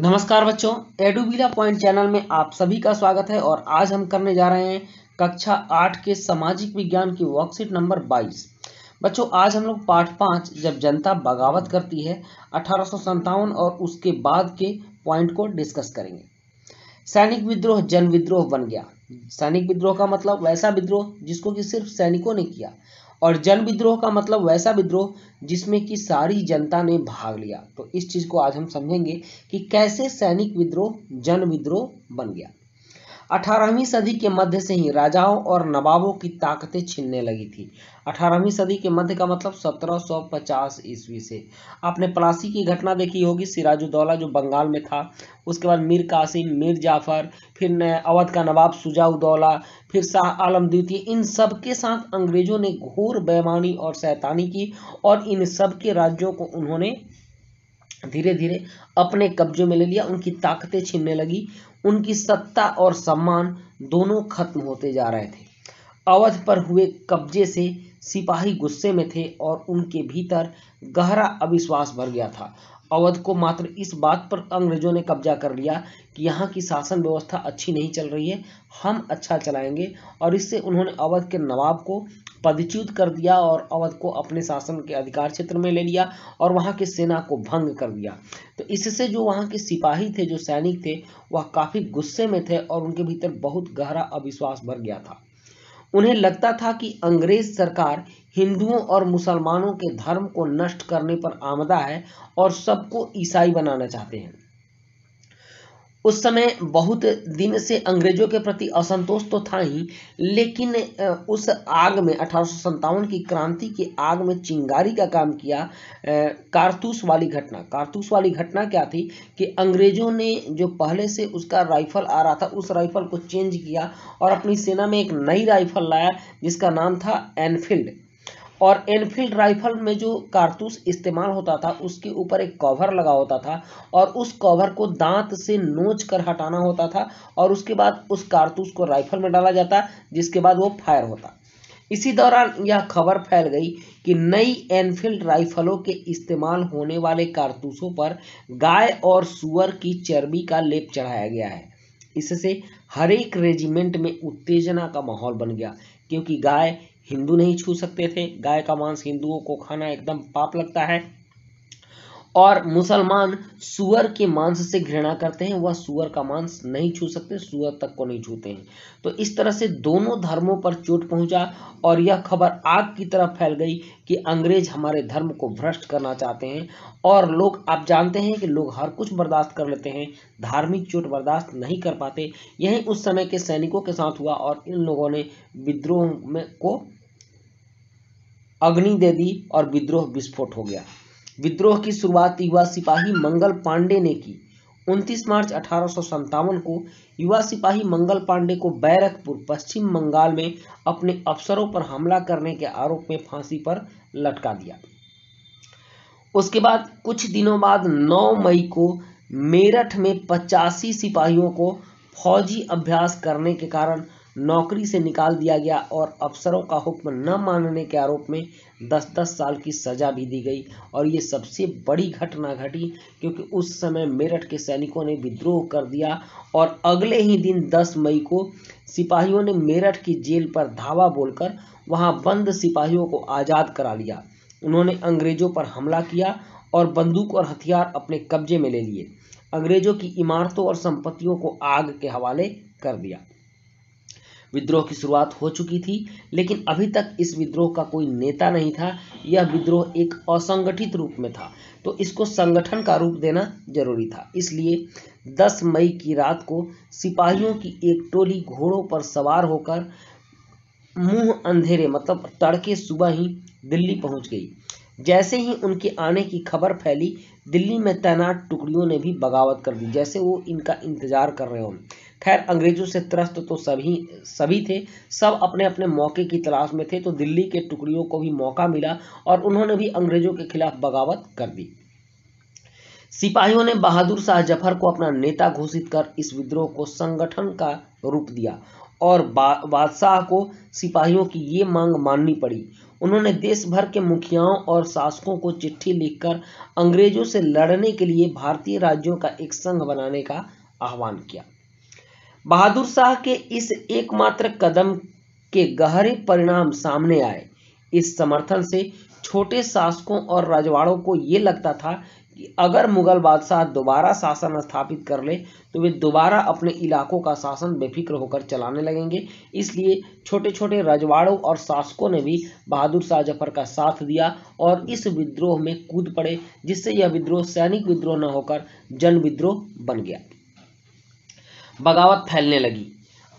नमस्कार बच्चों एडुबीला point channel में आप सभी का स्वागत है और आज हम करने जा रहे हैं कक्षा आठ के सामाजिक विज्ञान की वर्कशीट नंबर बाईस बच्चों आज हम लोग पाठ पाँच जब जनता बगावत करती है अठारह और उसके बाद के पॉइंट को डिस्कस करेंगे सैनिक विद्रोह जन विद्रोह बन गया सैनिक विद्रोह का मतलब वैसा विद्रोह जिसको कि सिर्फ सैनिकों ने किया और जन विद्रोह का मतलब वैसा विद्रोह जिसमें कि सारी जनता ने भाग लिया तो इस चीज़ को आज हम समझेंगे कि कैसे सैनिक विद्रोह जन विद्रोह बन गया अठारहवीं सदी के मध्य से ही राजाओं और नवाबों की ताकतें छीनने लगी थी अठारहवीं सदी के मध्य का मतलब 1750 ईस्वी से आपने पलासी की घटना देखी होगी सिराजुद्दौला जो बंगाल में था उसके बाद मीर कासिम मीर जाफर फिर अवध का नवाब सुजाउदौला फिर शाह आलम द्वितीय इन सब के साथ अंग्रेजों ने घोर बेमानी और शैतानी की और इन सब के राज्यों को उन्होंने धीरे धीरे अपने कब्जे में ले लिया उनकी ताकतें छीनने लगी उनकी सत्ता और सम्मान दोनों खत्म होते जा रहे थे अवध पर हुए कब्जे से सिपाही गुस्से में थे और उनके भीतर गहरा अविश्वास भर गया था अवध को मात्र इस बात पर अंग्रेजों ने कब्जा कर लिया कि यहाँ की शासन व्यवस्था अच्छी नहीं चल रही है हम अच्छा चलाएंगे और इससे उन्होंने अवध के नवाब को पदच्युत कर दिया और अवध को अपने शासन के अधिकार क्षेत्र में ले लिया और वहाँ की सेना को भंग कर दिया तो इससे जो वहाँ के सिपाही थे जो सैनिक थे वह काफ़ी गुस्से में थे और उनके भीतर बहुत गहरा अविश्वास भर गया था उन्हें लगता था कि अंग्रेज सरकार हिंदुओं और मुसलमानों के धर्म को नष्ट करने पर आमदा है और सबको ईसाई बनाना चाहते हैं उस समय बहुत दिन से अंग्रेजों के प्रति असंतोष तो था ही लेकिन उस आग में अठारह की क्रांति की आग में चिंगारी का काम किया कारतूस वाली घटना कारतूस वाली घटना क्या थी कि अंग्रेजों ने जो पहले से उसका राइफल आ रहा था उस राइफल को चेंज किया और अपनी सेना में एक नई राइफल लाया जिसका नाम था एनफील्ड और एनफील्ड राइफल में जो कारतूस इस्तेमाल होता था उसके ऊपर एक कवर लगा होता था और उस कवर को दांत से नोच कर हटाना होता था और उसके बाद उस कारतूस को राइफल में डाला जाता जिसके बाद वो फायर होता इसी दौरान यह खबर फैल गई कि नई एनफील्ड राइफलों के इस्तेमाल होने वाले कारतूसों पर गाय और सुअर की चर्बी का लेप चढ़ाया गया है इससे हर एक रेजिमेंट में उत्तेजना का माहौल बन गया क्योंकि गाय हिंदू नहीं छू सकते थे गाय का मांस हिंदुओं को खाना एकदम पाप लगता है और मुसलमान सुअर के मांस से घृणा करते हैं वह सुअर का मांस नहीं छू सकते सुअर तक को नहीं छूते हैं तो इस तरह से दोनों धर्मों पर चोट पहुंचा और यह खबर आग की तरह फैल गई कि अंग्रेज हमारे धर्म को भ्रष्ट करना चाहते हैं और लोग आप जानते हैं कि लोग हर कुछ बर्दाश्त कर लेते हैं धार्मिक चोट बर्दाश्त नहीं कर पाते यही उस समय के सैनिकों के साथ हुआ और इन लोगों ने विद्रोह में को अग्नि दे दी और विद्रोह विस्फोट हो गया विद्रोह की शुरुआत युवा सिपाही मंगल पांडे ने की 29 मार्च अठारह को युवा सिपाही मंगल पांडे को बैरकपुर पश्चिम बंगाल में अपने अफसरों पर हमला करने के आरोप में फांसी पर लटका दिया उसके बाद कुछ दिनों बाद 9 मई को मेरठ में पचासी सिपाहियों को फौजी अभ्यास करने के कारण नौकरी से निकाल दिया गया और अफसरों का हुक्म न मानने के आरोप में दस दस साल की सज़ा भी दी गई और ये सबसे बड़ी घटना घटी क्योंकि उस समय मेरठ के सैनिकों ने विद्रोह कर दिया और अगले ही दिन 10 मई को सिपाहियों ने मेरठ की जेल पर धावा बोलकर वहाँ बंद सिपाहियों को आज़ाद करा लिया उन्होंने अंग्रेज़ों पर हमला किया और बंदूक और हथियार अपने कब्जे में ले लिए अंग्रेज़ों की इमारतों और संपत्तियों को आग के हवाले कर दिया विद्रोह की शुरुआत हो चुकी थी लेकिन अभी तक इस विद्रोह का कोई नेता नहीं था यह विद्रोह एक असंगठित रूप में था तो इसको संगठन का रूप देना जरूरी था इसलिए 10 मई की रात को सिपाहियों की एक टोली घोड़ों पर सवार होकर मुंह अंधेरे मतलब तड़के सुबह ही दिल्ली पहुंच गई जैसे ही उनके आने की खबर फैली दिल्ली में तैनात टुकड़ियों ने भी बगावत कर दी जैसे वो इनका इंतजार कर रहे हों खैर अंग्रेजों से त्रस्त तो सभी सभी थे सब अपने अपने मौके की तलाश में थे तो दिल्ली के टुकड़ियों को भी मौका मिला और उन्होंने भी अंग्रेजों के खिलाफ बगावत कर दी सिपाहियों ने बहादुर शाह जफर को अपना नेता घोषित कर इस विद्रोह को संगठन का रूप दिया और बादशाह को सिपाहियों की ये मांग माननी पड़ी उन्होंने देश भर के मुखियाओं और शासकों को चिट्ठी लिखकर अंग्रेजों से लड़ने के लिए भारतीय राज्यों का एक संघ बनाने का आह्वान किया बहादुर शाह के इस एकमात्र कदम के गहरे परिणाम सामने आए इस समर्थन से छोटे शासकों और रजवाड़ों को ये लगता था कि अगर मुगल बादशाह दोबारा शासन स्थापित कर ले तो वे दोबारा अपने इलाकों का शासन बेफिक्र होकर चलाने लगेंगे इसलिए छोटे छोटे रजवाड़ों और शासकों ने भी बहादुर शाह जफर का साथ दिया और इस विद्रोह में कूद पड़े जिससे यह विद्रोह सैनिक विद्रोह न होकर जन विद्रोह बन गया बगावत फैलने लगी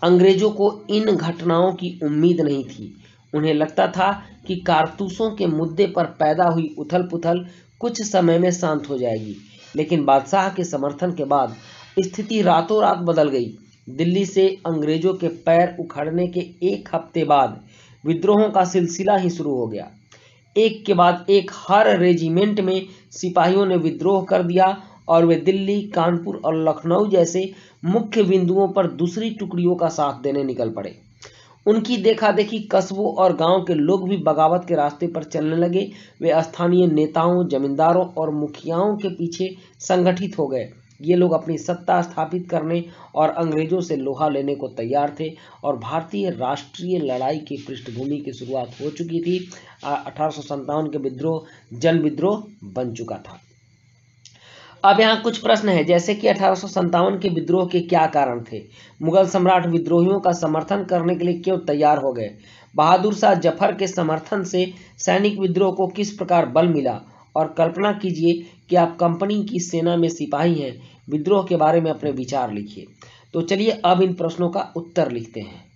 अंग्रेजों को इन घटनाओं की उम्मीद नहीं थी उन्हें लगता था कि कारतूसों के मुद्दे पर पैदा हुई उथल पुथल कुछ समय में शांत हो जाएगी लेकिन बादशाह के समर्थन के बाद स्थिति रातों रात बदल गई दिल्ली से अंग्रेजों के पैर उखड़ने के एक हफ्ते बाद विद्रोहों का सिलसिला ही शुरू हो गया एक के बाद एक हर रेजिमेंट में सिपाहियों ने विद्रोह कर दिया और वे दिल्ली कानपुर और लखनऊ जैसे मुख्य बिंदुओं पर दूसरी टुकड़ियों का साथ देने निकल पड़े उनकी देखा देखी कस्बों और गांव के लोग भी बगावत के रास्ते पर चलने लगे वे स्थानीय नेताओं जमींदारों और मुखियाओं के पीछे संगठित हो गए ये लोग अपनी सत्ता स्थापित करने और अंग्रेजों से लोहा लेने को तैयार थे और भारतीय राष्ट्रीय लड़ाई की पृष्ठभूमि की शुरुआत हो चुकी थी अठारह के विद्रोह जन विद्रोह बन चुका था अब यहाँ कुछ प्रश्न है जैसे कि अठारह के विद्रोह के क्या कारण थे मुगल सम्राट विद्रोहियों का समर्थन करने के लिए क्यों तैयार हो गए बहादुर शाह जफर के समर्थन से सैनिक विद्रोह को किस प्रकार बल मिला और कल्पना कीजिए कि आप कंपनी की सेना में सिपाही हैं विद्रोह के बारे में अपने विचार लिखिए तो चलिए अब इन प्रश्नों का उत्तर लिखते हैं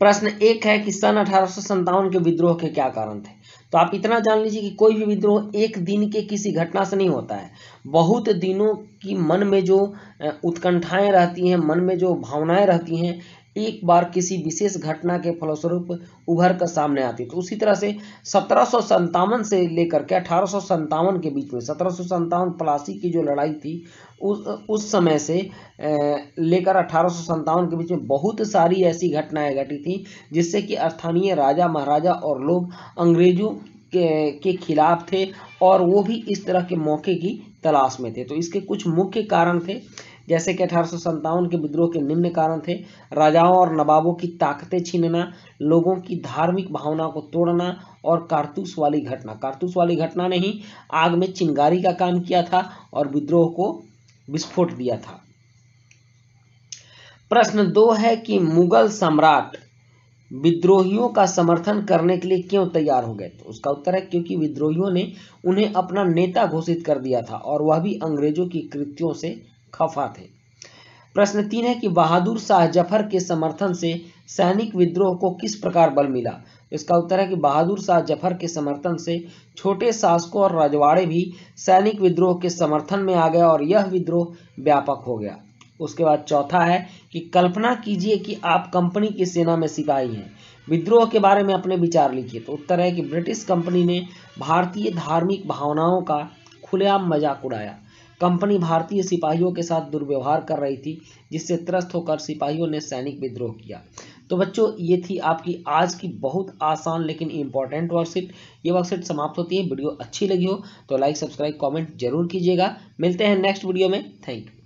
प्रश्न एक है कि सन अठारह के विद्रोह के क्या कारण थे तो आप इतना जान लीजिए कि कोई भी विद्रोह एक दिन के किसी घटना से नहीं होता है बहुत दिनों की मन में जो उत्कंठाएं रहती हैं मन में जो भावनाएं रहती हैं एक बार किसी विशेष घटना के फलस्वरूप उभर कर सामने आती तो उसी तरह से सत्रह से लेकर के अठारह के बीच में सत्रह प्लासी की जो लड़ाई थी उस उस समय से लेकर अठारह के बीच में बहुत सारी ऐसी घटनाएं घटी थी जिससे कि स्थानीय राजा महाराजा और लोग अंग्रेजों के, के खिलाफ थे और वो भी इस तरह के मौके की तलाश में थे तो इसके कुछ मुख्य कारण थे जैसे कि अठारह के विद्रोह के निम्न कारण थे राजाओं और नवाबों की ताकतें छीनना लोगों की धार्मिक भावना को तोड़ना और कारतूस वाली घटना कारतूस वाली घटना ने ही आग में चिंगारी का काम किया था और विद्रोह को विस्फोट दिया था प्रश्न दो है कि मुगल सम्राट विद्रोहियों का समर्थन करने के लिए क्यों तैयार हो गए तो उसका उत्तर है क्योंकि विद्रोहियों ने उन्हें अपना नेता घोषित कर दिया था और वह भी अंग्रेजों की कृत्यों से खफा थे प्रश्न तीन है कि बहादुर शाह जफर के समर्थन से सैनिक विद्रोह को किस प्रकार बल मिला इसका उत्तर है कि बहादुर शाह जफर के समर्थन से छोटे शासकों और रजवाड़े भी सैनिक विद्रोह के समर्थन में आ गए और यह विद्रोह व्यापक हो गया उसके बाद चौथा है कि कल्पना कीजिए कि आप कंपनी की सेना में सिपाही हैं विद्रोह के बारे में अपने विचार लिखिए तो उत्तर है कि ब्रिटिश कंपनी ने भारतीय धार्मिक भावनाओं का खुलेआम मजाक उड़ाया कंपनी भारतीय सिपाहियों के साथ दुर्व्यवहार कर रही थी जिससे त्रस्त होकर सिपाहियों ने सैनिक विद्रोह किया तो बच्चों ये थी आपकी आज की बहुत आसान लेकिन इंपॉर्टेंट वर्कशीट ये वर्कशीट समाप्त होती है वीडियो अच्छी लगी हो तो लाइक सब्सक्राइब कमेंट जरूर कीजिएगा मिलते हैं नेक्स्ट वीडियो में थैंक यू